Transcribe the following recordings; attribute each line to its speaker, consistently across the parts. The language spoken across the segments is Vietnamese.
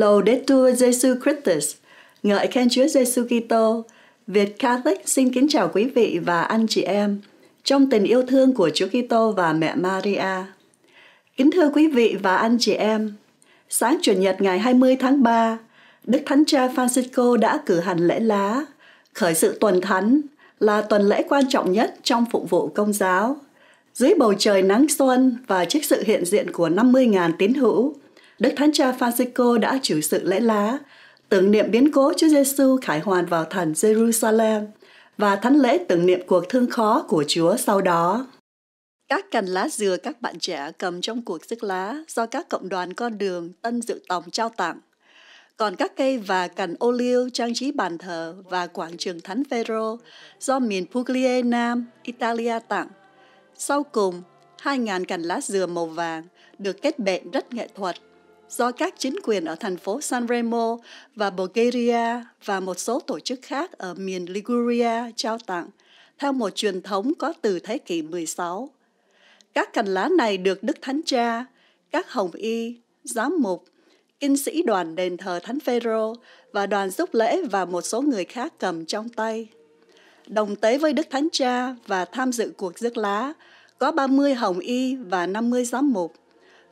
Speaker 1: Laudetur Jesu Christus, ngợi khen Chúa Giêsu Kitô. Việt Catholic xin kính chào quý vị và anh chị em trong tình yêu thương của Chúa Kitô và mẹ Maria. Kính thưa quý vị và anh chị em, sáng Chủ nhật ngày 20 tháng 3, Đức Thánh Cha Francisco đã cử hành lễ lá, khởi sự tuần thánh là tuần lễ quan trọng nhất trong phục vụ công giáo. Dưới bầu trời nắng xuân và trước sự hiện diện của 50.000 tín hữu, Đức Thánh Cha Francisco đã chủ sự lễ lá, tưởng niệm biến cố Chúa Giêsu khải hoàn vào thành Jerusalem và thánh lễ tưởng niệm cuộc thương khó của Chúa sau đó. Các cành lá dừa các bạn trẻ cầm trong cuộc rước lá do các cộng đoàn con đường Tân Dự Tòng trao tặng. Còn các cây và cành ô liu trang trí bàn thờ và quảng trường Thánh Phaero do miền Puglia Nam, Italia tặng. Sau cùng, 2.000 cành lá dừa màu vàng được kết bệnh rất nghệ thuật do các chính quyền ở thành phố Sanremo và Bulgaria và một số tổ chức khác ở miền Liguria trao tặng, theo một truyền thống có từ thế kỷ 16. Các cành lá này được Đức Thánh Cha, các hồng y, giám mục, kinh sĩ đoàn đền thờ Thánh Phêrô và đoàn giúp lễ và một số người khác cầm trong tay. Đồng tế với Đức Thánh Cha và tham dự cuộc rước lá, có 30 hồng y và 50 giám mục.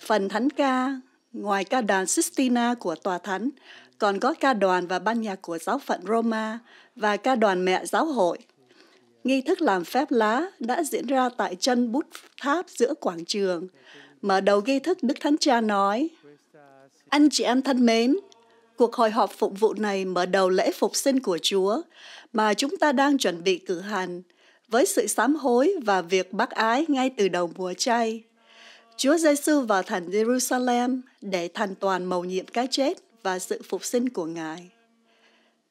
Speaker 1: Phần thánh ca Ngoài ca đoàn Sistina của Tòa Thánh, còn có ca đoàn và ban nhạc của giáo phận Roma và ca đoàn mẹ giáo hội. Nghi thức làm phép lá đã diễn ra tại chân bút tháp giữa quảng trường. Mở đầu nghi thức Đức Thánh Cha nói, Anh chị em thân mến, cuộc hội họp phục vụ này mở đầu lễ phục sinh của Chúa mà chúng ta đang chuẩn bị cử hành với sự sám hối và việc bác ái ngay từ đầu mùa chay. Chúa Giêsu vào thành Jerusalem để thành toàn mầu nhiệm cái chết và sự phục sinh của Ngài.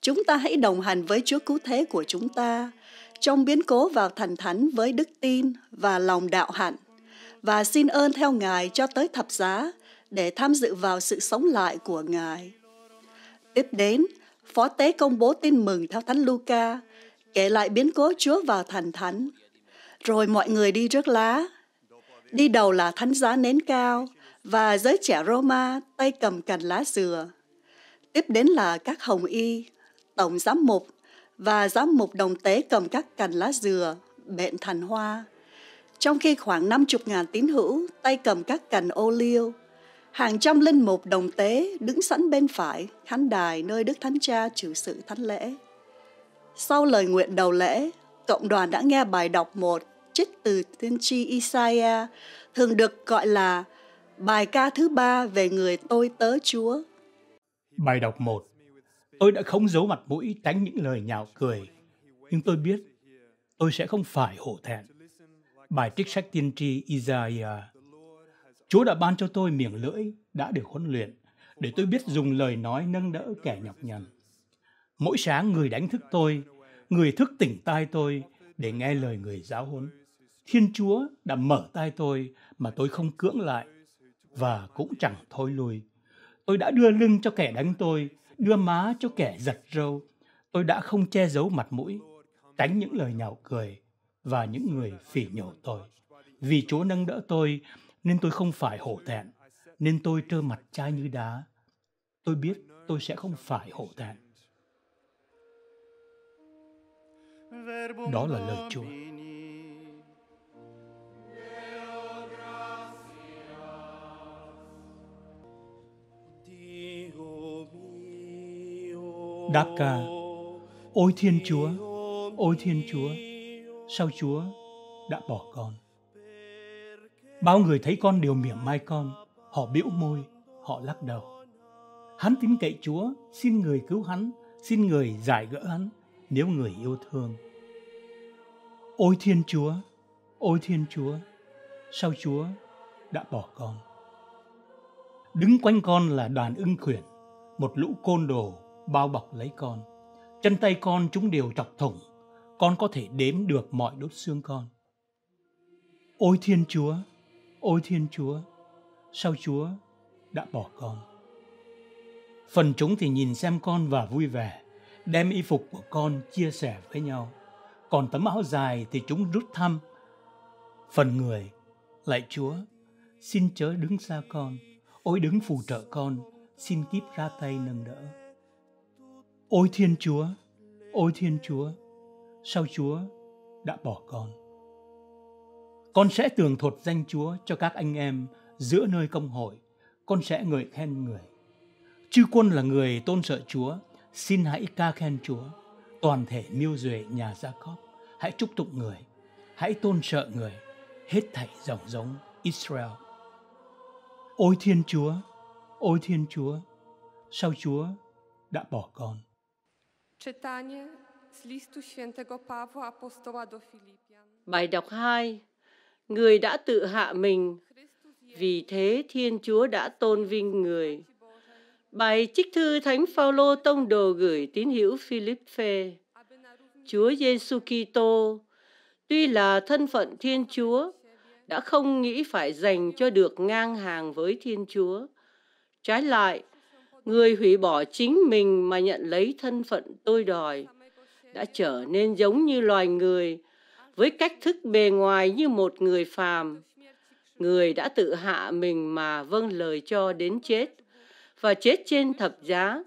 Speaker 1: Chúng ta hãy đồng hành với Chúa cứu thế của chúng ta trong biến cố vào thành thánh với đức tin và lòng đạo hạnh và xin ơn theo Ngài cho tới thập giá để tham dự vào sự sống lại của Ngài. Tiếp đến, Phó Tế công bố tin mừng theo Thánh Luca, kể lại biến cố Chúa vào thành thánh. Rồi mọi người đi rước lá Đi đầu là thánh giá nến cao và giới trẻ Roma tay cầm cành lá dừa. Tiếp đến là các hồng y, tổng giám mục và giám mục đồng tế cầm các cành lá dừa, bện thành hoa. Trong khi khoảng 50.000 tín hữu tay cầm các cành ô liu, hàng trăm linh mục đồng tế đứng sẵn bên phải khán đài nơi Đức Thánh Cha chịu sự thánh lễ. Sau lời nguyện đầu lễ, cộng đoàn đã nghe bài đọc một trích từ tiên tri Isaiah thường được gọi là bài ca thứ ba về người tôi tớ Chúa.
Speaker 2: Bài đọc 1 Tôi đã không giấu mặt mũi tránh những lời nhạo cười, nhưng tôi biết tôi sẽ không phải hổ thẹn. Bài trích sách tiên tri Isaiah Chúa đã ban cho tôi miệng lưỡi đã được huấn luyện để tôi biết dùng lời nói nâng đỡ kẻ nhọc nhằn. Mỗi sáng người đánh thức tôi, người thức tỉnh tai tôi để nghe lời người giáo huấn. Thiên Chúa đã mở tay tôi mà tôi không cưỡng lại và cũng chẳng thôi lùi. Tôi đã đưa lưng cho kẻ đánh tôi, đưa má cho kẻ giật râu. Tôi đã không che giấu mặt mũi, tránh những lời nhạo cười và những người phỉ nhổ tôi. Vì Chúa nâng đỡ tôi nên tôi không phải hổ thẹn, nên tôi trơ mặt chai như đá. Tôi biết tôi sẽ không phải hổ thẹn. Đó là lời Chúa. đáp ca ôi thiên chúa ôi thiên chúa sao chúa đã bỏ con bao người thấy con đều mỉa mai con họ bĩu môi họ lắc đầu hắn tin cậy chúa xin người cứu hắn xin người giải gỡ hắn nếu người yêu thương ôi thiên chúa ôi thiên chúa sao chúa đã bỏ con đứng quanh con là đoàn ưng khuyển một lũ côn đồ bao bọc lấy con. Chân tay con chúng đều chọc thủng, con có thể đếm được mọi đốt xương con. Ôi Thiên Chúa, ôi Thiên Chúa, sao Chúa đã bỏ con? Phần chúng thì nhìn xem con và vui vẻ, đem y phục của con chia sẻ với nhau. Còn tấm áo dài thì chúng rút thăm. Phần người, lại Chúa, xin chớ đứng xa con, ôi đứng phù trợ con, xin kiếp ra tay nâng đỡ. Ôi Thiên Chúa, ôi Thiên Chúa, sao Chúa đã bỏ con? Con sẽ tường thuật danh Chúa cho các anh em giữa nơi công hội, con sẽ ngợi khen người. Chư quân là người tôn sợ Chúa, xin hãy ca khen Chúa. Toàn thể miêu duệ nhà gia cóp, hãy chúc tụng người, hãy tôn sợ người, hết thảy dòng giống Israel. Ôi Thiên Chúa, ôi Thiên Chúa,
Speaker 3: sao Chúa đã bỏ con? Czytanie z listu świętego Pawła apostoła do Filipian. Bài đọc 2. Người đã tự hạ mình, vì thế Thiên Chúa đã tôn vinh người. Bài trích thư Thánh Phaolô tông đồ gửi tín hữu Philippe. Chúa Giêsu Kitô tuy là thân phận Thiên Chúa, đã không nghĩ phải dành cho được ngang hàng với Thiên Chúa. Trái lại, người hủy bỏ chính mình mà nhận lấy thân phận tôi đòi, đã trở nên giống như loài người, với cách thức bề ngoài như một người phàm. Người đã tự hạ mình mà vâng lời cho đến chết, và chết trên thập giá.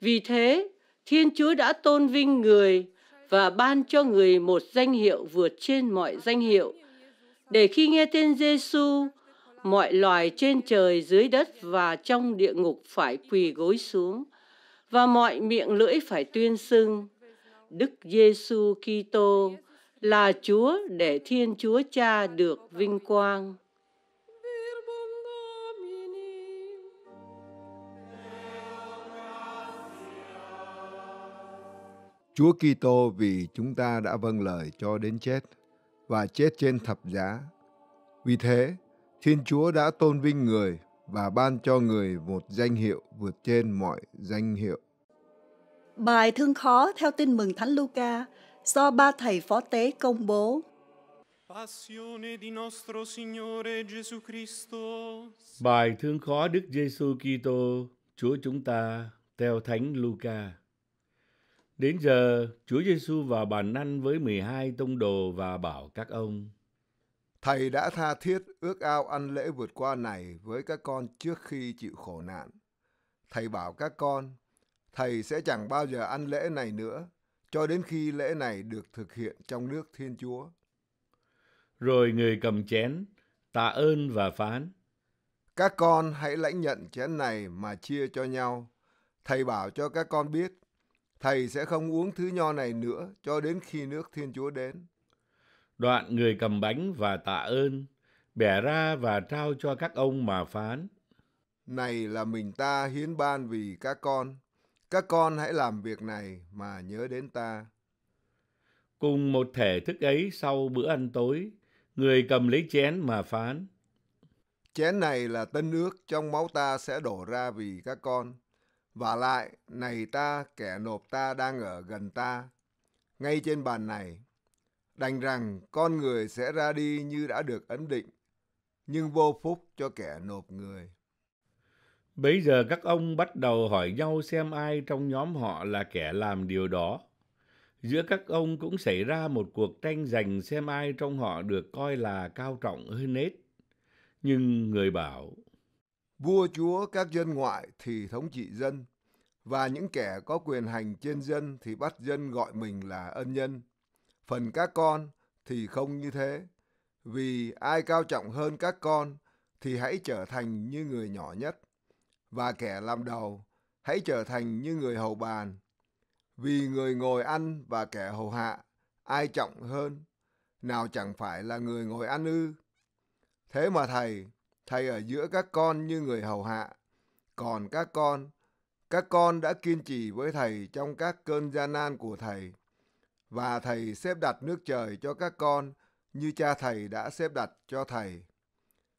Speaker 3: Vì thế, Thiên Chúa đã tôn vinh người và ban cho người một danh hiệu vượt trên mọi danh hiệu, để khi nghe tên Giêsu, mọi loài trên trời dưới đất và trong địa ngục phải quỳ gối xuống và mọi miệng lưỡi phải tuyên xưng Đức Giêsu Kitô là Chúa để Thiên Chúa Cha được vinh quang.
Speaker 4: Chúa Kitô vì chúng ta đã vâng lời cho đến chết và chết trên thập giá. Vì thế, Thiên Chúa đã tôn vinh người và ban cho người một danh hiệu vượt
Speaker 1: trên mọi danh hiệu. Bài thương khó theo tin mừng Thánh Luca do ba thầy phó tế công bố.
Speaker 5: Bài thương khó Đức Giêsu Kitô, Chúa chúng ta theo Thánh Luca. Đến giờ, Chúa Giêsu
Speaker 4: vào bàn ăn với 12 tông đồ và bảo các ông: Thầy đã tha thiết ước ao ăn lễ vượt qua này với các con trước khi chịu khổ nạn. Thầy bảo các con, Thầy sẽ chẳng bao giờ ăn lễ này nữa, cho đến khi lễ này được thực hiện trong nước Thiên Chúa. Rồi người cầm chén, tạ ơn và phán. Các con hãy lãnh nhận chén này mà chia cho nhau. Thầy bảo cho các con biết, Thầy sẽ không uống thứ nho này nữa cho đến khi nước Thiên Chúa đến.
Speaker 5: Đoạn người cầm bánh và tạ ơn, bẻ ra và trao cho các ông mà phán.
Speaker 4: Này là mình ta hiến ban vì các con, các con hãy làm việc này mà nhớ đến ta.
Speaker 5: Cùng một thể thức ấy sau bữa ăn tối, người cầm lấy chén mà
Speaker 4: phán. Chén này là tân ước trong máu ta sẽ đổ ra vì các con. Và lại, này ta, kẻ nộp ta đang ở gần ta. Ngay trên bàn này, đành rằng con người sẽ ra đi như đã được ấn định, nhưng vô phúc cho kẻ nộp người. Bây giờ các ông bắt
Speaker 5: đầu hỏi nhau xem ai trong nhóm họ là kẻ làm điều đó. Giữa các ông cũng xảy ra một cuộc tranh giành xem ai trong họ được coi là cao trọng hơn hết.
Speaker 4: Nhưng người bảo, Vua chúa các dân ngoại thì thống trị dân, và những kẻ có quyền hành trên dân thì bắt dân gọi mình là ân nhân. Phần các con thì không như thế. Vì ai cao trọng hơn các con thì hãy trở thành như người nhỏ nhất. Và kẻ làm đầu hãy trở thành như người hầu bàn. Vì người ngồi ăn và kẻ hầu hạ ai trọng hơn? Nào chẳng phải là người ngồi ăn ư? Thế mà thầy, thầy ở giữa các con như người hầu hạ. Còn các con, các con đã kiên trì với thầy trong các cơn gian nan của thầy và thầy xếp đặt nước trời cho các con như cha thầy đã xếp đặt cho thầy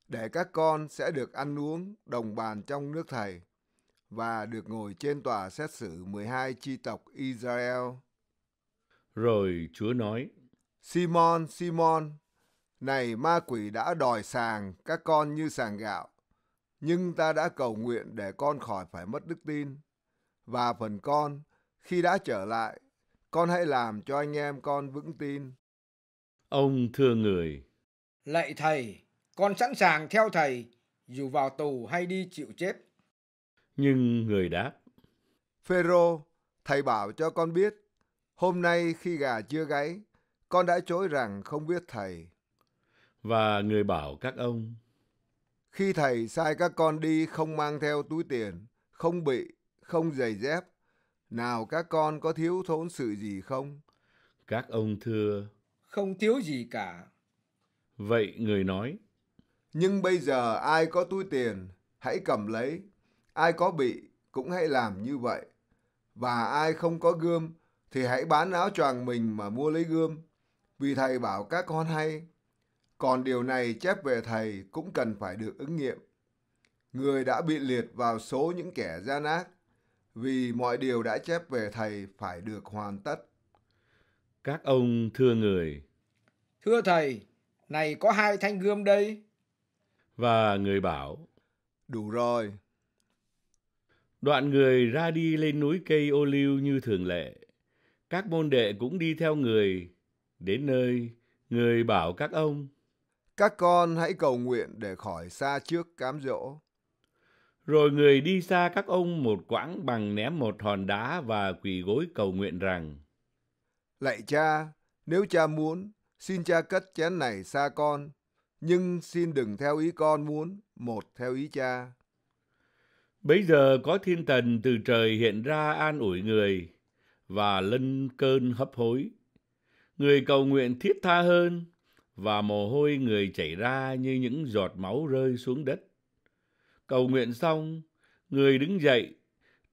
Speaker 4: để các con sẽ được ăn uống đồng bàn trong nước thầy và được ngồi trên tòa xét xử 12 chi tộc Israel. Rồi Chúa nói, Simon, Simon, này ma quỷ đã đòi sàng các con như sàng gạo, nhưng ta đã cầu nguyện để con khỏi phải mất đức tin. Và phần con, khi đã trở lại, con hãy làm cho anh em con vững tin.
Speaker 5: Ông thưa người.
Speaker 4: Lạy thầy, con sẵn sàng theo thầy, dù vào tù hay đi chịu chết.
Speaker 5: Nhưng người đáp.
Speaker 4: Phêrô, thầy bảo cho con biết, hôm nay khi gà chưa gáy, con đã chối rằng không biết thầy. Và người bảo các ông. Khi thầy sai các con đi không mang theo túi tiền, không bị, không giày dép, nào các con có thiếu thốn sự gì không? Các ông thưa, không thiếu gì cả.
Speaker 5: Vậy người nói,
Speaker 4: nhưng bây giờ ai có túi tiền, hãy cầm lấy, ai có bị cũng hãy làm như vậy. Và ai không có gươm thì hãy bán áo choàng mình mà mua lấy gươm, vì thầy bảo các con hay. Còn điều này chép về thầy cũng cần phải được ứng nghiệm. Người đã bị liệt vào số những kẻ gian ác, vì mọi điều đã chép về thầy phải được hoàn tất.
Speaker 5: Các ông thưa người.
Speaker 4: Thưa thầy, này có hai thanh gươm đây.
Speaker 5: Và người bảo. Đủ rồi. Đoạn người ra đi lên núi cây ô liu như thường lệ. Các môn đệ cũng đi theo người. Đến nơi, người bảo các ông.
Speaker 4: Các con hãy cầu nguyện để khỏi xa trước cám dỗ.
Speaker 5: Rồi người đi xa các ông một quãng bằng ném một hòn đá và quỳ gối cầu nguyện rằng
Speaker 4: Lạy cha, nếu cha muốn, xin cha cất chén này xa con, nhưng xin đừng theo ý con muốn, một theo ý cha.
Speaker 5: Bấy giờ có thiên thần từ trời hiện ra an ủi người và lân cơn hấp hối. Người cầu nguyện thiết tha hơn và mồ hôi người chảy ra như những giọt máu rơi xuống đất. Cầu nguyện xong, người đứng dậy,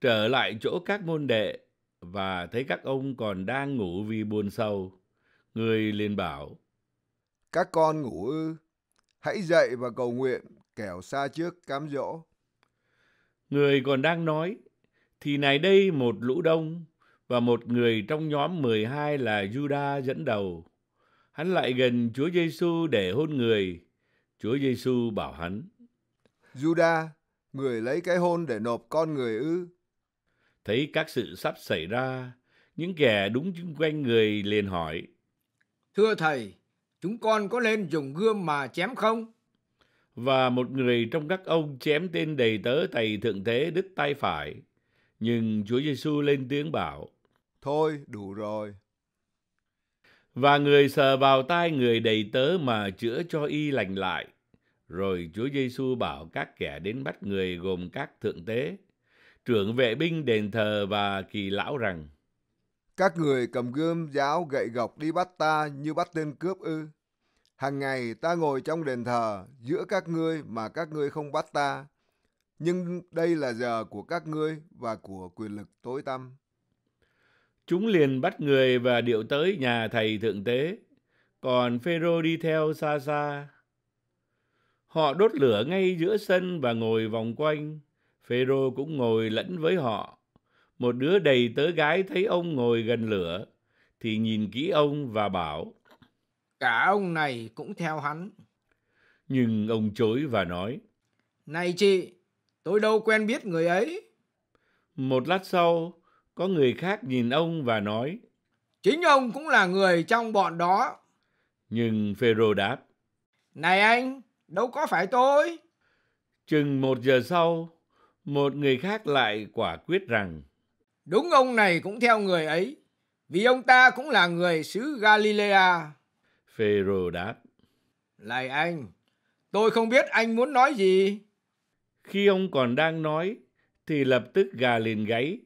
Speaker 5: trở lại chỗ các môn đệ và thấy các ông còn đang ngủ vì buồn sầu. Người
Speaker 4: liền bảo, Các con ngủ ư, hãy dậy và cầu nguyện kẻo xa trước cám dỗ.
Speaker 5: Người còn đang nói, thì này đây một lũ đông và một người trong nhóm 12 là Juda dẫn đầu. Hắn lại gần Chúa Giêsu để hôn người. Chúa Giêsu bảo hắn:
Speaker 4: Juda, người lấy cái hôn để nộp con người ư?
Speaker 5: Thấy các sự sắp xảy ra, những kẻ đúng chung quanh người liền hỏi. Thưa thầy, chúng con có nên dùng gươm mà chém không? Và một người trong các ông chém tên đầy tớ thầy thượng thế đứt tay phải. Nhưng Chúa Giêsu lên tiếng bảo.
Speaker 4: Thôi, đủ rồi.
Speaker 5: Và người sờ vào tai người đầy tớ mà chữa cho y lành lại. Rồi Chúa Giêsu bảo các kẻ đến bắt người gồm các thượng tế, trưởng vệ binh đền thờ và kỳ lão rằng
Speaker 4: Các người cầm gươm giáo gậy gộc đi bắt ta như bắt tên cướp ư. Hằng ngày ta ngồi trong đền thờ giữa các ngươi mà các ngươi không bắt ta. Nhưng đây là giờ của các ngươi và của quyền lực tối tăm.
Speaker 5: Chúng liền bắt người và điệu tới nhà thầy thượng tế. Còn Phêrô đi theo xa xa Họ đốt lửa ngay giữa sân và ngồi vòng quanh. Phêrô cũng ngồi lẫn với họ. Một đứa đầy tớ gái thấy ông ngồi gần lửa thì nhìn kỹ
Speaker 6: ông và bảo: "Cả ông này cũng theo hắn." Nhưng ông chối và nói: "Này chị, tôi đâu quen biết người ấy."
Speaker 5: Một lát sau, có người khác nhìn ông và nói: "Chính ông cũng là người trong bọn đó." Nhưng Phêrô đáp: "Này anh, đâu
Speaker 6: có phải tôi. Chừng một giờ sau, một người khác lại quả quyết rằng Đúng ông này cũng theo người ấy, vì ông ta cũng là người xứ Galilea. Phêrô đáp. Lại anh,
Speaker 5: tôi không biết anh muốn nói gì. Khi ông còn đang nói, thì lập tức gà liền gáy.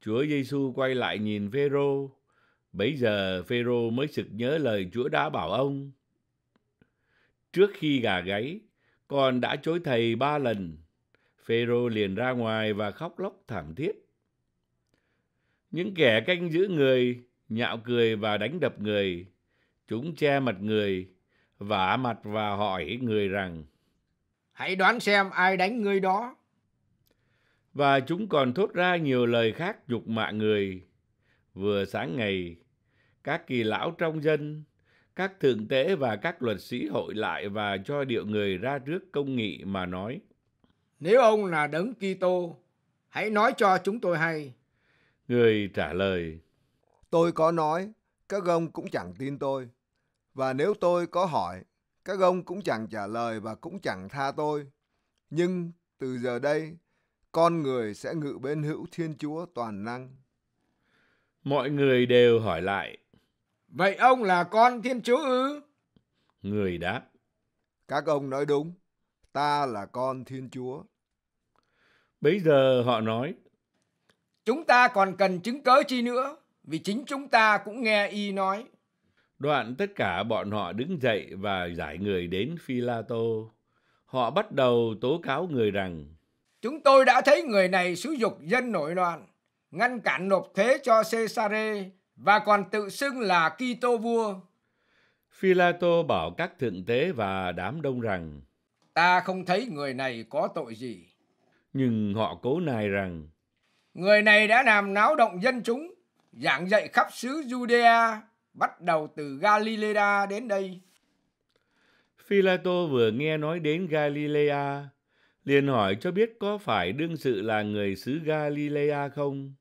Speaker 5: Chúa Giêsu quay lại nhìn Phêrô. Bấy giờ Phêrô mới sực nhớ lời Chúa đã bảo ông. Trước khi gà gáy, con đã chối thầy ba lần. Phêrô liền ra ngoài và khóc lóc thảm thiết. Những kẻ canh giữ người, nhạo cười và đánh đập người. Chúng che mặt người, vả mặt và hỏi người rằng
Speaker 6: Hãy đoán xem ai đánh người đó.
Speaker 5: Và chúng còn thốt ra nhiều lời khác dục mạ người. Vừa sáng ngày, các kỳ lão trong dân các thượng tế và các luật sĩ hội lại và cho điệu người ra
Speaker 6: trước công nghị mà nói. Nếu ông là đấng Kitô, hãy nói cho
Speaker 4: chúng tôi hay.
Speaker 6: Người trả lời.
Speaker 4: Tôi có nói, các ông cũng chẳng tin tôi. Và nếu tôi có hỏi, các ông cũng chẳng trả lời và cũng chẳng tha tôi. Nhưng từ giờ đây, con người sẽ ngự bên hữu Thiên Chúa toàn năng.
Speaker 5: Mọi người đều hỏi lại,
Speaker 4: Vậy ông là con Thiên Chúa ư?
Speaker 5: Người đáp.
Speaker 4: Các ông nói đúng, ta là con Thiên Chúa.
Speaker 6: Bây giờ họ nói. Chúng ta còn cần chứng cớ chi nữa, vì chính chúng ta cũng nghe y nói.
Speaker 5: Đoạn tất cả bọn họ đứng dậy và giải người đến Phi La Tô. Họ bắt đầu tố cáo người rằng
Speaker 6: Chúng tôi đã thấy người này sử dục dân nổi loạn, ngăn cản nộp thuế cho Cesare và còn tự xưng là Kitô vua.
Speaker 5: phi tô bảo các thượng tế và đám đông rằng
Speaker 6: Ta không thấy người này có tội gì.
Speaker 5: Nhưng họ cố nài rằng
Speaker 6: Người này đã làm náo động dân chúng, giảng dạy khắp xứ Judea, bắt đầu từ Galilea đến đây.
Speaker 5: phi tô vừa nghe nói đến Galilea, liền hỏi cho biết có phải đương sự là người xứ Galilea không?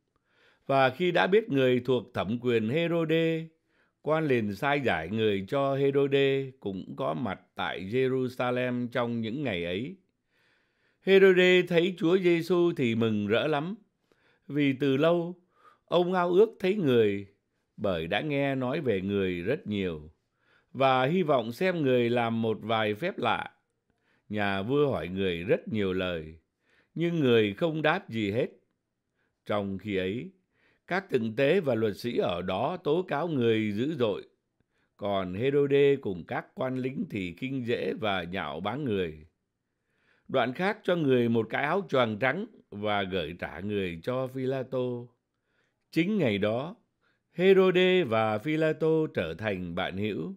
Speaker 5: Và khi đã biết người thuộc thẩm quyền Herode, quan liền sai giải người cho Herode cũng có mặt tại Jerusalem trong những ngày ấy. Herode thấy Chúa Giêsu thì mừng rỡ lắm, vì từ lâu ông ao ước thấy người bởi đã nghe nói về người rất nhiều và hy vọng xem người làm một vài phép lạ. Nhà vua hỏi người rất nhiều lời, nhưng người không đáp gì hết. Trong khi ấy, các thượng tế và luật sĩ ở đó tố cáo người dữ dội, còn Herode cùng các quan lính thì kinh dễ và nhạo báng người. Đoạn khác cho người một cái áo choàng trắng và gửi trả người cho Philato. Chính ngày đó, Herode và Philato trở thành bạn hữu,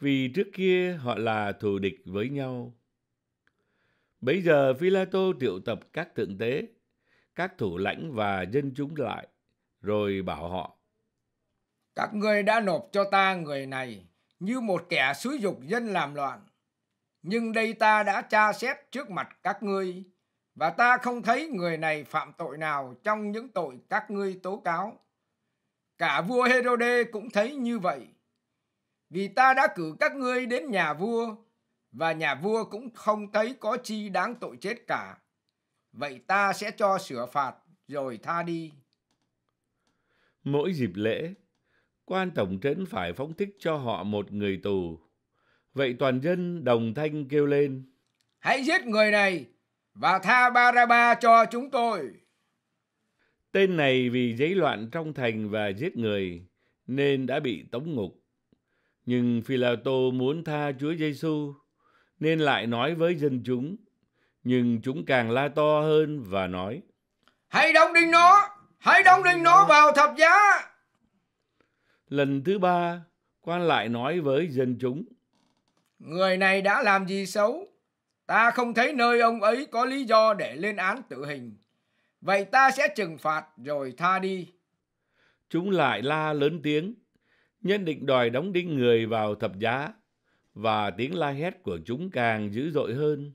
Speaker 5: vì trước kia họ là thù địch với nhau. Bấy giờ Philato triệu tập các thượng tế, các thủ lãnh
Speaker 6: và dân chúng lại rồi bảo họ các ngươi đã nộp cho ta người này như một kẻ xúi dục dân làm loạn nhưng đây ta đã tra xét trước mặt các ngươi và ta không thấy người này phạm tội nào trong những tội các ngươi tố cáo cả vua Herod cũng thấy như vậy vì ta đã cử các ngươi đến nhà vua và nhà vua cũng không thấy có chi đáng tội chết cả vậy ta sẽ cho sửa phạt rồi tha đi
Speaker 5: Mỗi dịp lễ, quan tổng trấn phải phóng thích cho họ một người tù. Vậy toàn dân đồng thanh kêu lên.
Speaker 6: Hãy giết người này và tha Baraba cho chúng tôi.
Speaker 5: Tên này vì giấy loạn trong thành và giết người nên đã bị tống ngục. Nhưng Philato muốn tha Chúa Giêsu nên lại nói với dân chúng. Nhưng chúng càng la to hơn và nói
Speaker 6: Hãy đóng đinh nó! Hãy đóng đinh nó vào thập giá.
Speaker 5: Lần thứ ba,
Speaker 6: quan lại nói với dân chúng. Người này đã làm gì xấu? Ta không thấy nơi ông ấy có lý do để lên án tử hình. Vậy ta sẽ trừng phạt rồi tha đi.
Speaker 5: Chúng lại la lớn tiếng, nhân định đòi đóng đinh người vào thập giá, và tiếng la hét của chúng càng dữ dội hơn.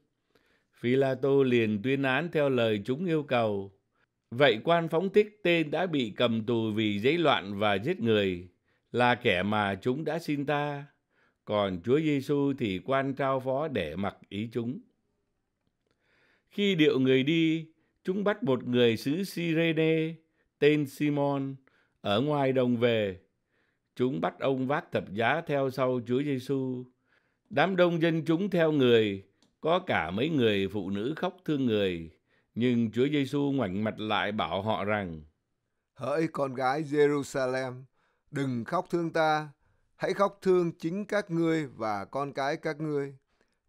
Speaker 5: Phi-la-tô liền tuyên án theo lời chúng yêu cầu. Vậy quan phóng thích tên đã bị cầm tù vì giấy loạn và giết người là kẻ mà chúng đã xin ta, còn Chúa Giêsu thì quan trao phó để mặc ý chúng. Khi điệu người đi, chúng bắt một người xứ Sirene tên Simon ở ngoài đồng về. Chúng bắt ông vác thập giá theo sau Chúa Giêsu. Đám đông dân chúng theo người, có cả mấy người phụ nữ khóc thương người nhưng Chúa Giêsu ngoảnh mặt lại bảo họ rằng:
Speaker 4: Hỡi con gái Jerusalem, đừng khóc thương ta, hãy khóc thương chính các ngươi và con cái các ngươi.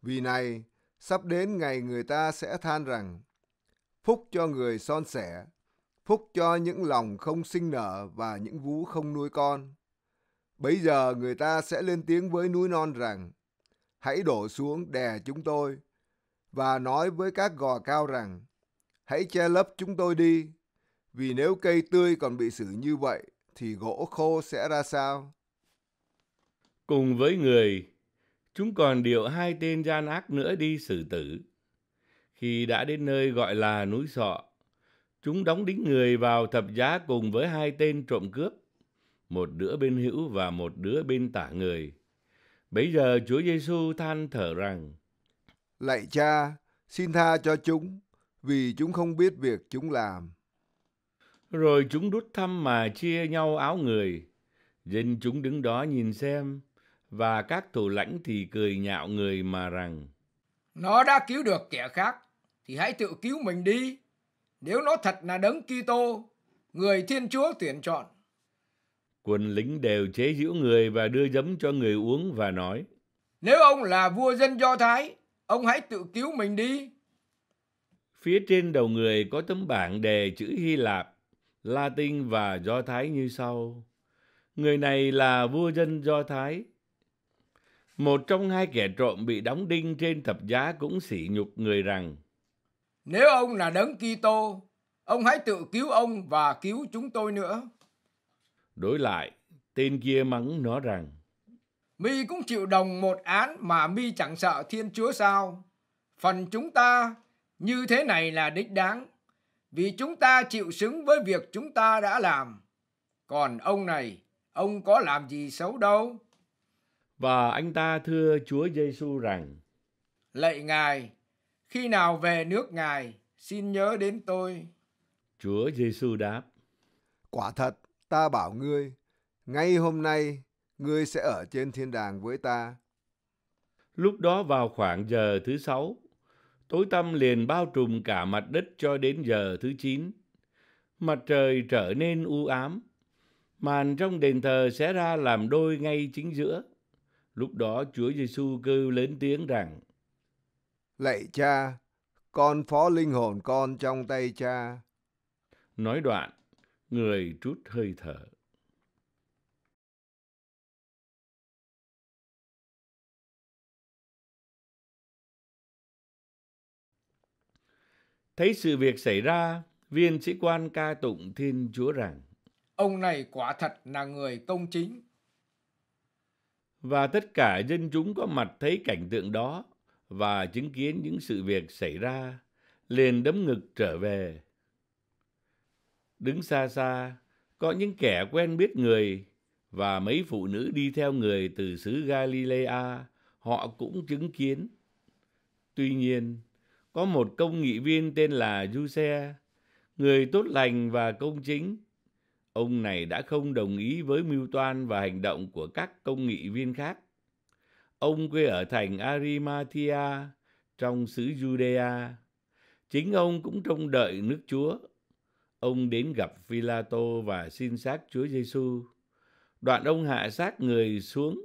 Speaker 4: Vì này, sắp đến ngày người ta sẽ than rằng: Phúc cho người son sẻ, phúc cho những lòng không sinh nở và những vú không nuôi con. Bấy giờ người ta sẽ lên tiếng với núi non rằng: Hãy đổ xuống đè chúng tôi và nói với các gò cao rằng: Hãy che lấp chúng tôi đi, vì nếu cây tươi còn bị xử như vậy thì gỗ khô sẽ ra sao?
Speaker 5: Cùng với người, chúng còn điệu hai tên gian ác nữa đi xử tử. Khi đã đến nơi gọi là núi sọ, chúng đóng đính người vào thập giá cùng với hai tên trộm cướp, một đứa bên hữu và một đứa bên tả người. Bấy giờ Chúa Giêsu than thở rằng:
Speaker 4: Lạy Cha, xin tha cho chúng, vì chúng không biết việc chúng làm.
Speaker 5: Rồi chúng đút thăm mà chia nhau áo người. Dân chúng đứng đó nhìn xem, và các thủ lãnh thì cười nhạo người mà rằng
Speaker 6: Nó đã cứu được kẻ khác, thì hãy tự cứu mình đi. Nếu nó thật là đấng Kitô, người Thiên Chúa tuyển chọn.
Speaker 5: Quân lính đều chế giễu người và đưa giấm cho người uống và nói
Speaker 6: Nếu ông là vua dân Do Thái, ông hãy tự cứu mình đi.
Speaker 5: Phía trên đầu người có tấm bảng đề chữ Hy Lạp, Latin và Do Thái như sau. Người này là vua dân Do Thái. Một trong hai kẻ trộm bị đóng đinh trên thập giá cũng sỉ nhục người rằng
Speaker 6: Nếu ông là đấng Kitô, ông hãy tự cứu ông và cứu chúng tôi nữa.
Speaker 5: Đối lại, tên kia mắng nó rằng
Speaker 6: Mi cũng chịu đồng một án mà mi chẳng sợ Thiên Chúa sao? Phần chúng ta như thế này là đích đáng, vì chúng ta chịu xứng với việc chúng ta đã làm. Còn ông này, ông có làm gì xấu đâu.
Speaker 5: Và anh ta thưa Chúa Giêsu rằng:
Speaker 6: Lạy Ngài, khi nào về nước Ngài, xin nhớ đến tôi.
Speaker 4: Chúa Giêsu đáp: Quả thật, ta bảo ngươi, ngay hôm nay ngươi sẽ ở trên thiên đàng với ta.
Speaker 5: Lúc đó vào khoảng giờ thứ sáu, tối tăm liền bao trùm cả mặt đất cho đến giờ thứ chín. Mặt trời trở nên u ám, màn trong đền thờ sẽ ra làm đôi ngay chính giữa. Lúc đó Chúa Giêsu kêu lớn tiếng rằng:
Speaker 4: Lạy Cha, con phó linh hồn con trong tay Cha.
Speaker 5: Nói đoạn, người trút hơi thở. Thấy sự việc xảy ra, viên sĩ quan ca tụng Thiên Chúa rằng Ông này quả thật là người công chính. Và tất cả dân chúng có mặt thấy cảnh tượng đó và chứng kiến những sự việc xảy ra, liền đấm ngực trở về. Đứng xa xa, có những kẻ quen biết người và mấy phụ nữ đi theo người từ xứ Galilea, họ cũng chứng kiến. Tuy nhiên, có một công nghị viên tên là Giuse, người tốt lành và công chính. Ông này đã không đồng ý với mưu toan và hành động của các công nghị viên khác. Ông quê ở thành Arimathea trong xứ Judea. Chính ông cũng trông đợi nước Chúa. Ông đến gặp Philato và xin xác Chúa Giêsu. Đoạn ông hạ xác người xuống,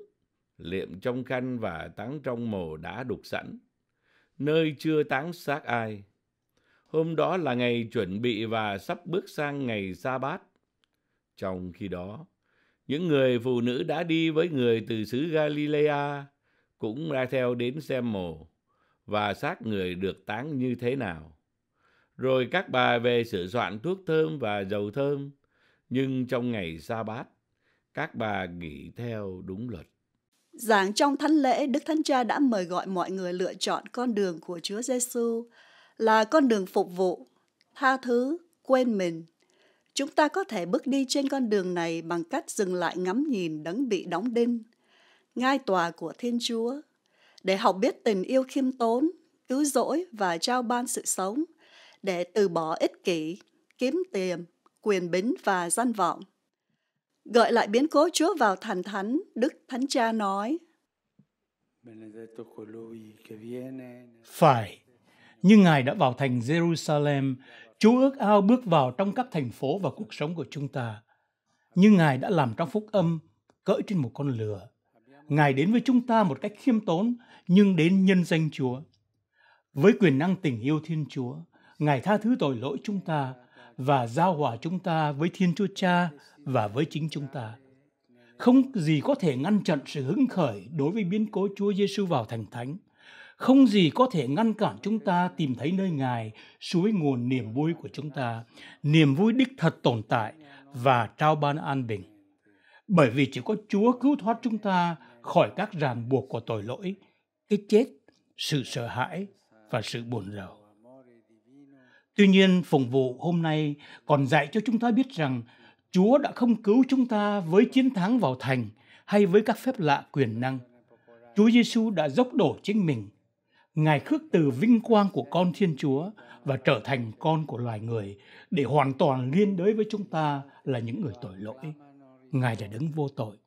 Speaker 5: liệm trong khăn và táng trong mồ đã đục sẵn nơi chưa táng xác ai. Hôm đó là ngày chuẩn bị và sắp bước sang ngày sa bát. Trong khi đó, những người phụ nữ đã đi với người từ xứ Galilea cũng ra theo đến xem mồ và xác người được táng như thế nào. Rồi các bà về sửa soạn thuốc thơm và dầu thơm, nhưng trong ngày sa bát, các bà nghỉ theo đúng luật.
Speaker 1: Giảng trong thánh lễ, Đức Thánh Cha đã mời gọi mọi người lựa chọn con đường của Chúa Giêsu là con đường phục vụ, tha thứ, quên mình. Chúng ta có thể bước đi trên con đường này bằng cách dừng lại ngắm nhìn đấng bị đóng đinh, ngai tòa của Thiên Chúa, để học biết tình yêu khiêm tốn, cứu rỗi và trao ban sự sống, để từ bỏ ích kỷ, kiếm tiền, quyền bính và danh vọng gợi lại biến cố Chúa vào thành thánh, Đức Thánh Cha nói,
Speaker 2: Phải, nhưng Ngài đã vào thành Jerusalem, Chúa ước ao bước vào trong các thành phố và cuộc sống của chúng ta. nhưng Ngài đã làm trong phúc âm, cỡ trên một con lừa. Ngài đến với chúng ta một cách khiêm tốn, nhưng đến nhân danh Chúa. Với quyền năng tình yêu Thiên Chúa, Ngài tha thứ tội lỗi chúng ta, và giao hòa chúng ta với Thiên Chúa Cha và với chính chúng ta. Không gì có thể ngăn chặn sự hứng khởi đối với biến cố Chúa Giêsu vào thành thánh. Không gì có thể ngăn cản chúng ta tìm thấy nơi Ngài, suối nguồn niềm vui của chúng ta, niềm vui đích thật tồn tại và trao ban an bình. Bởi vì chỉ có Chúa cứu thoát chúng ta khỏi các ràng buộc của tội lỗi, cái chết, sự sợ hãi và sự buồn rầu. Tuy nhiên, phụng vụ hôm nay còn dạy cho chúng ta biết rằng Chúa đã không cứu chúng ta với chiến thắng vào thành hay với các phép lạ quyền năng. Chúa Giêsu đã dốc đổ chính mình. Ngài khước từ vinh quang của con Thiên Chúa và trở thành con của loài người để hoàn toàn liên đới với chúng ta là những người tội lỗi. Ngài đã đứng vô tội.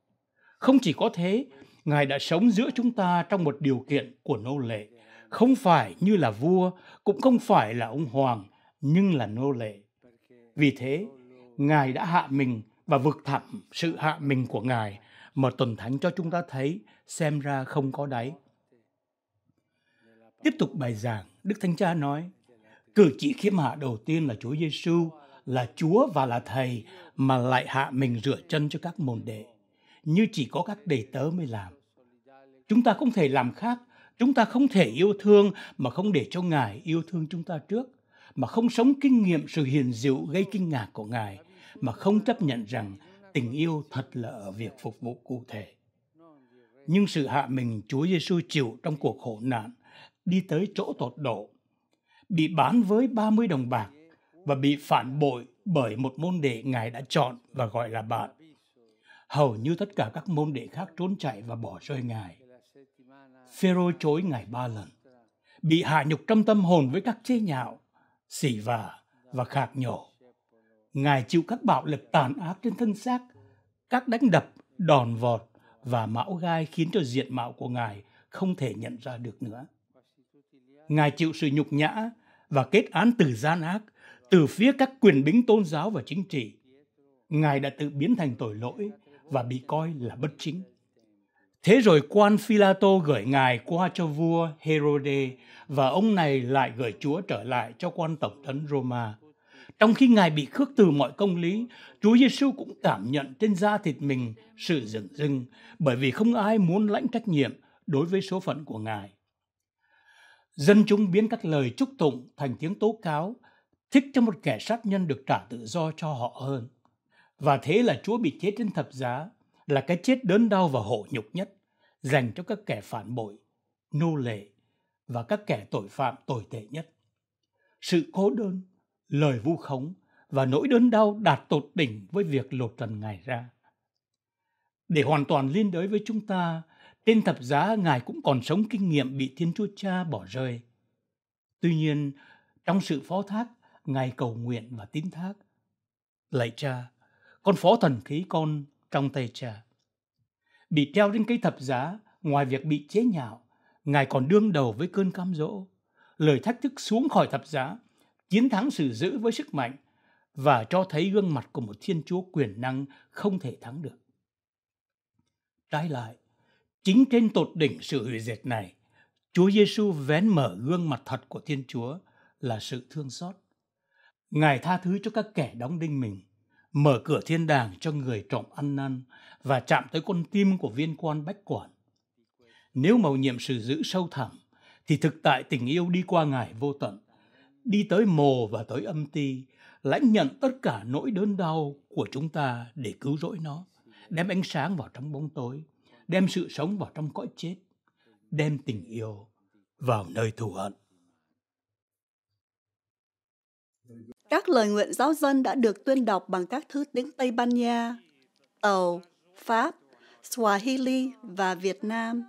Speaker 2: Không chỉ có thế, Ngài đã sống giữa chúng ta trong một điều kiện của nô lệ, không phải như là vua, cũng không phải là ông hoàng, nhưng là nô lệ. Vì thế, Ngài đã hạ mình và vượt thẳm sự hạ mình của Ngài mà tuần thánh cho chúng ta thấy xem ra không có đáy. Tiếp tục bài giảng, Đức Thánh Cha nói, cử chỉ khiêm hạ đầu tiên là Chúa Giêsu là Chúa và là Thầy mà lại hạ mình rửa chân cho các môn đệ, như chỉ có các đầy tớ mới làm. Chúng ta không thể làm khác, chúng ta không thể yêu thương mà không để cho Ngài yêu thương chúng ta trước mà không sống kinh nghiệm sự hiền diệu gây kinh ngạc của Ngài, mà không chấp nhận rằng tình yêu thật là ở việc phục vụ cụ thể. Nhưng sự hạ mình Chúa Giêsu chịu trong cuộc khổ nạn, đi tới chỗ tột độ, bị bán với 30 đồng bạc và bị phản bội bởi một môn đệ Ngài đã chọn và gọi là bạn. Hầu như tất cả các môn đệ khác trốn chạy và bỏ rơi Ngài. Phêrô chối Ngài ba lần, bị hạ nhục trong tâm hồn với các chế nhạo, xỉ vả và khạc nhổ. Ngài chịu các bạo lực tàn ác trên thân xác, các đánh đập, đòn vọt và mão gai khiến cho diện mạo của Ngài không thể nhận ra được nữa. Ngài chịu sự nhục nhã và kết án từ gian ác từ phía các quyền bính tôn giáo và chính trị. Ngài đã tự biến thành tội lỗi và bị coi là bất chính. Thế rồi quan phi tô gửi ngài qua cho vua Herode và ông này lại gửi Chúa trở lại cho quan tổng thống Roma. Trong khi ngài bị khước từ mọi công lý, Chúa Giêsu cũng cảm nhận trên da thịt mình sự dửng dưng bởi vì không ai muốn lãnh trách nhiệm đối với số phận của ngài. Dân chúng biến các lời chúc tụng thành tiếng tố cáo, thích cho một kẻ sát nhân được trả tự do cho họ hơn. Và thế là Chúa bị chết trên thập giá là cái chết đớn đau và hổ nhục nhất dành cho các kẻ phản bội, nô lệ và các kẻ tội phạm tồi tệ nhất. Sự cô đơn, lời vu khống và nỗi đớn đau đạt tột đỉnh với việc lột trần Ngài ra. Để hoàn toàn liên đới với chúng ta, trên thập giá Ngài cũng còn sống kinh nghiệm bị Thiên Chúa Cha bỏ rơi. Tuy nhiên, trong sự phó thác, Ngài cầu nguyện và tín thác. Lạy cha, con phó thần khí con trong tay cha. Bị treo trên cây thập giá, ngoài việc bị chế nhạo, Ngài còn đương đầu với cơn cam dỗ. Lời thách thức xuống khỏi thập giá, chiến thắng sự dữ với sức mạnh và cho thấy gương mặt của một thiên chúa quyền năng không thể thắng được. Trái lại, chính trên tột đỉnh sự hủy diệt này, Chúa Giêsu vén mở gương mặt thật của Thiên Chúa là sự thương xót. Ngài tha thứ cho các kẻ đóng đinh mình, mở cửa thiên đàng cho người trọng ăn năn và chạm tới con tim của viên quan bách quản. Nếu màu nhiệm sự giữ sâu thẳm, thì thực tại tình yêu đi qua ngài vô tận, đi tới mồ và tới âm ti, lãnh nhận tất cả nỗi đớn đau của chúng ta để cứu rỗi nó, đem ánh sáng vào trong bóng tối, đem sự sống vào trong cõi chết, đem tình yêu vào nơi thù hận.
Speaker 1: Các lời nguyện giáo dân đã được tuyên đọc bằng các thứ tiếng Tây Ban Nha, Tàu, Pháp, Swahili và Việt Nam.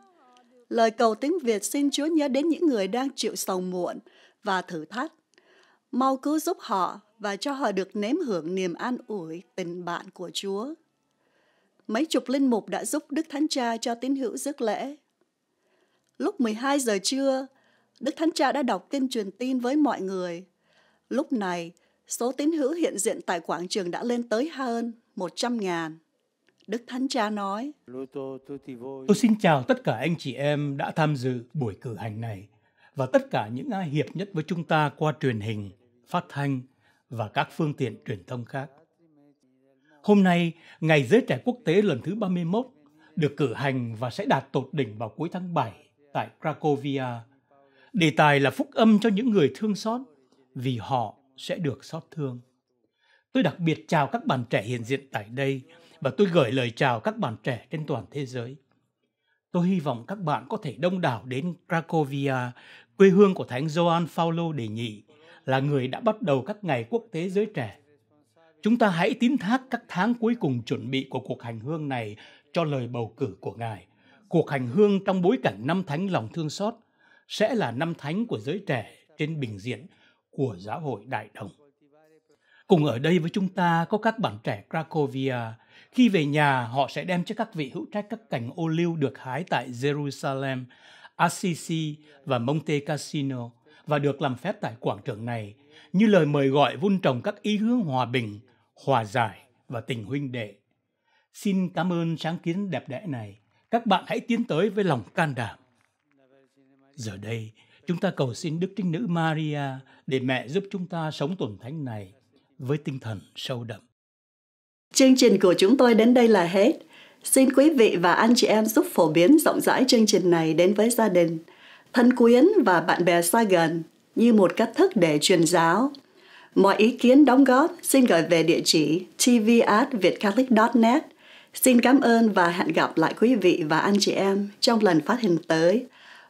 Speaker 1: Lời cầu tiếng Việt xin Chúa nhớ đến những người đang chịu sầu muộn và thử thách. Mau cứu giúp họ và cho họ được nếm hưởng niềm an ủi tình bạn của Chúa. Mấy chục linh mục đã giúp Đức Thánh Cha cho tín hữu rước lễ. Lúc 12 giờ trưa, Đức Thánh Cha đã đọc tin truyền tin với mọi người – Lúc này, số tín hữu hiện diện tại quảng trường đã lên tới hơn 100 ngàn. Đức Thánh Cha nói,
Speaker 2: Tôi xin chào tất cả anh chị em đã tham dự buổi cử hành này và tất cả những ai hiệp nhất với chúng ta qua truyền hình, phát thanh và các phương tiện truyền thông khác. Hôm nay, Ngày Giới Trẻ Quốc tế lần thứ 31 được cử hành và sẽ đạt tột đỉnh vào cuối tháng 7 tại Cracovia. Đề tài là phúc âm cho những người thương xót vì họ sẽ được xót thương. Tôi đặc biệt chào các bạn trẻ hiện diện tại đây và tôi gửi lời chào các bạn trẻ trên toàn thế giới. Tôi hy vọng các bạn có thể đông đảo đến Cracovia, quê hương của Thánh Gioan Phaolô Đề Nhị, là người đã bắt đầu các ngày quốc tế giới trẻ. Chúng ta hãy tín thác các tháng cuối cùng chuẩn bị của cuộc hành hương này cho lời bầu cử của Ngài. Cuộc hành hương trong bối cảnh năm thánh lòng thương xót sẽ là năm thánh của giới trẻ trên bình diện của giáo hội Đại Đồng. Cùng ở đây với chúng ta có các bạn trẻ Cracovia. Khi về nhà, họ sẽ đem cho các vị hữu trách các cành ô liu được hái tại Jerusalem, Assisi và Monte Cassino và được làm phép tại quảng trường này như lời mời gọi vun trồng các ý hướng hòa bình, hòa giải và tình huynh đệ. Xin cảm ơn sáng kiến đẹp đẽ này. Các bạn hãy tiến tới với lòng can đảm. Giờ đây, Chúng ta cầu xin Đức Trinh Nữ Maria để mẹ giúp chúng ta sống tuần thánh này với tinh thần sâu đậm.
Speaker 1: Chương trình của chúng tôi đến đây là hết. Xin quý vị và anh chị em giúp phổ biến rộng rãi chương trình này đến với gia đình, thân quyến và bạn bè xa gần như một cách thức để truyền giáo. Mọi ý kiến đóng góp xin gửi về địa chỉ tv@vietcatholic.net. Xin cảm ơn và hẹn gặp lại quý vị và anh chị em trong lần phát hình tới.